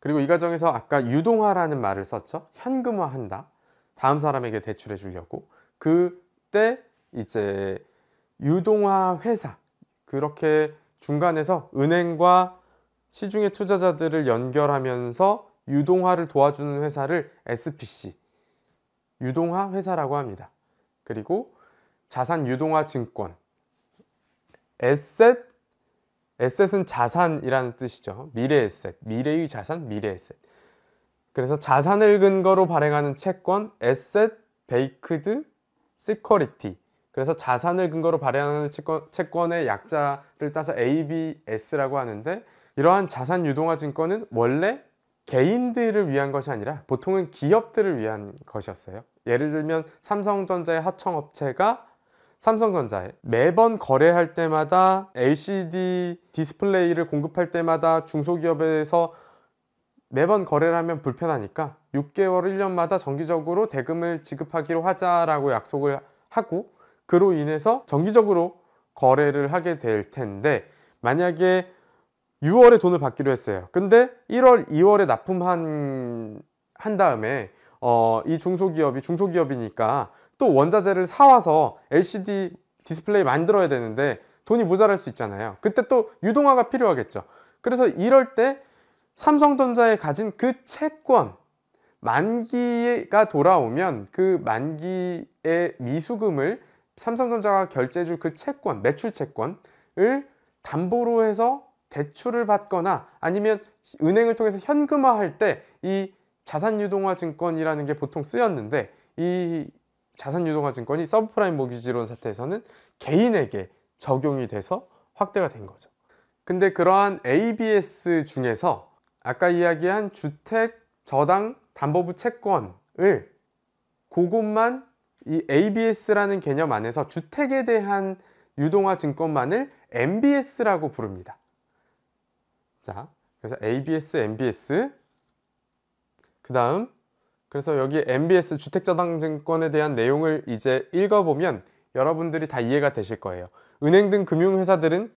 그리고 이 과정에서 아까 유동화라는 말을 썼죠. 현금화한다. 다음 사람에게 대출해 주려고. 그때 이제 유동화 회사 그렇게 중간에서 은행과 시중의 투자자들을 연결하면서 유동화를 도와주는 회사를 SPC 유동화 회사라고 합니다. 그리고 자산 유동화 증권 a s s e 에셋은 자산이라는 뜻이죠. 미래 에셋, 미래의 자산, 미래 에셋. 그래서 자산을 근거로 발행하는 채권, 에셋, 베이크드, 시커리티. 그래서 자산을 근거로 발행하는 채권, 채권의 약자를 따서 ABS라고 하는데 이러한 자산 유동화 증권은 원래 개인들을 위한 것이 아니라 보통은 기업들을 위한 것이었어요. 예를 들면 삼성전자의 하청업체가 삼성전자에 매번 거래할 때마다 LCD 디스플레이를 공급할 때마다 중소기업에서 매번 거래를 하면 불편하니까 6개월 1년마다 정기적으로 대금을 지급하기로 하자라고 약속을 하고 그로 인해서 정기적으로 거래를 하게 될 텐데 만약에 6월에 돈을 받기로 했어요 근데 1월 2월에 납품한 한 다음에 어, 이 중소기업이 중소기업이니까 또 원자재를 사와서 LCD 디스플레이 만들어야 되는데 돈이 모자랄 수 있잖아요 그때 또 유동화가 필요하겠죠 그래서 이럴 때 삼성전자에 가진 그 채권 만기가 돌아오면 그 만기의 미수금을 삼성전자가 결제해 줄그 채권, 매출 채권을 담보로 해서 대출을 받거나 아니면 은행을 통해서 현금화할 때 이 자산유동화 증권이라는 게 보통 쓰였는데 이 자산 유동화 증권이 서브프라임 모기지론 사태에서는 개인에게 적용이 돼서 확대가 된 거죠. 근데 그러한 ABS 중에서 아까 이야기한 주택, 저당, 담보부 채권을 그것만 이 ABS라는 개념 안에서 주택에 대한 유동화 증권만을 MBS라고 부릅니다. 자, 그래서 ABS, MBS 그 다음 그래서 여기 MBS 주택저당증권에 대한 내용을 이제 읽어보면 여러분들이 다 이해가 되실 거예요. 은행 등 금융회사들은